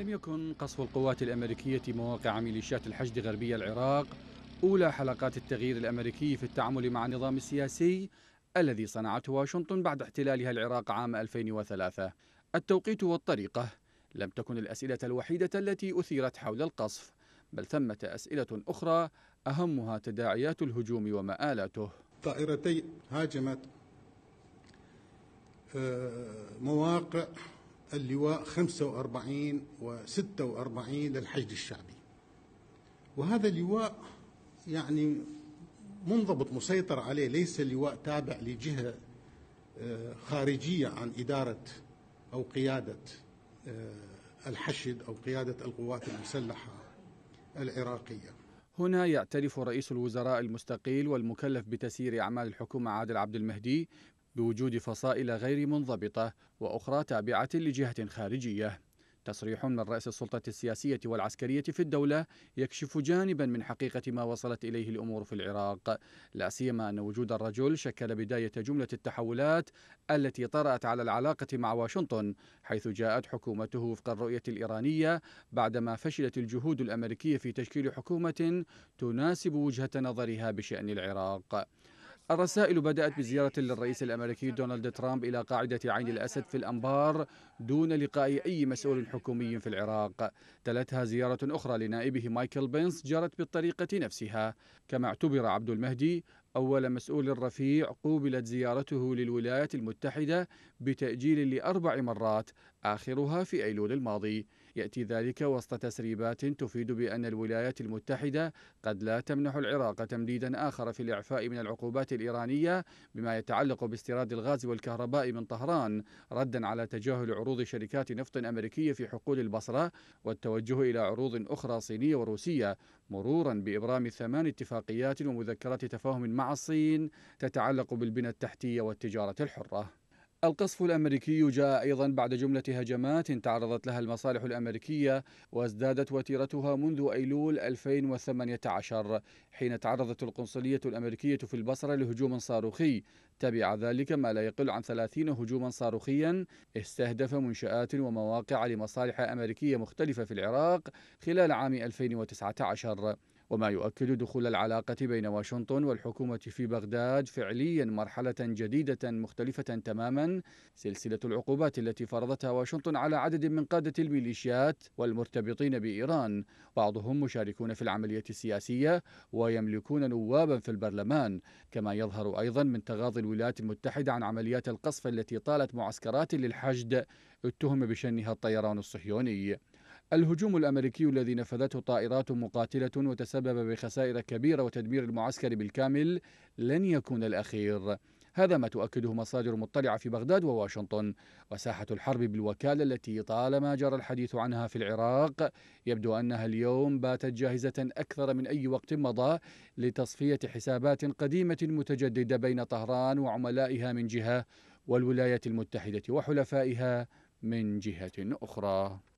لم يكن قصف القوات الأمريكية مواقع ميليشيات الحشد غربية العراق أولى حلقات التغيير الأمريكي في التعامل مع النظام السياسي الذي صنعته واشنطن بعد احتلالها العراق عام 2003 التوقيت والطريقة لم تكن الأسئلة الوحيدة التي أثيرت حول القصف بل ثمة أسئلة أخرى أهمها تداعيات الهجوم ومآلاته طائرتي هاجمت آه، مواقع اللواء 45 و46 للحشد الشعبي وهذا اللواء يعني منضبط مسيطر عليه ليس لواء تابع لجهة آه، خارجية عن إدارة أو قيادة آه، الحشد أو قيادة القوات المسلحة العراقية هنا يعترف رئيس الوزراء المستقيل والمكلف بتسيير أعمال الحكومة عادل عبد المهدي بوجود فصائل غير منضبطة وأخرى تابعة لجهة خارجية تصريح من رئيس السلطة السياسية والعسكرية في الدولة يكشف جانبا من حقيقة ما وصلت إليه الأمور في العراق لا سيما أن وجود الرجل شكل بداية جملة التحولات التي طرأت على العلاقة مع واشنطن حيث جاءت حكومته وفق الرؤية الإيرانية بعدما فشلت الجهود الأمريكية في تشكيل حكومة تناسب وجهة نظرها بشأن العراق الرسائل بدأت بزيارة للرئيس الأمريكي دونالد ترامب إلى قاعدة عين الأسد في الأنبار دون لقاء أي مسؤول حكومي في العراق تلتها زيارة أخرى لنائبه مايكل بنس جرت بالطريقة نفسها كما اعتبر عبد المهدي أول مسؤول رفيع قوبلت زيارته للولايات المتحدة بتأجيل لأربع مرات آخرها في أيلول الماضي يأتي ذلك وسط تسريبات تفيد بأن الولايات المتحدة قد لا تمنح العراق تمديدا آخر في الإعفاء من العقوبات الإيرانية بما يتعلق باستيراد الغاز والكهرباء من طهران ردا على تجاهل عروض شركات نفط أمريكية في حقول البصرة والتوجه إلى عروض أخرى صينية وروسية مرورا بإبرام ثمان اتفاقيات ومذكرات تفاهم مع الصين تتعلق بالبنى التحتية والتجارة الحرة القصف الامريكي جاء ايضا بعد جمله هجمات تعرضت لها المصالح الامريكيه وازدادت وتيرتها منذ ايلول 2018 حين تعرضت القنصليه الامريكيه في البصره لهجوم صاروخي تبع ذلك ما لا يقل عن 30 هجوما صاروخيا استهدف منشات ومواقع لمصالح امريكيه مختلفه في العراق خلال عام 2019 وما يؤكد دخول العلاقة بين واشنطن والحكومة في بغداد فعليا مرحلة جديدة مختلفة تماما سلسلة العقوبات التي فرضتها واشنطن على عدد من قادة الميليشيات والمرتبطين بإيران بعضهم مشاركون في العملية السياسية ويملكون نوابا في البرلمان كما يظهر أيضا من تغاضي الولايات المتحدة عن عمليات القصف التي طالت معسكرات للحشد اتهم بشنها الطيران الصهيوني الهجوم الأمريكي الذي نفذته طائرات مقاتلة وتسبب بخسائر كبيرة وتدمير المعسكر بالكامل لن يكون الأخير هذا ما تؤكده مصادر مطلعة في بغداد وواشنطن وساحة الحرب بالوكالة التي طالما جرى الحديث عنها في العراق يبدو أنها اليوم باتت جاهزة أكثر من أي وقت مضى لتصفية حسابات قديمة متجددة بين طهران وعملائها من جهة والولايات المتحدة وحلفائها من جهة أخرى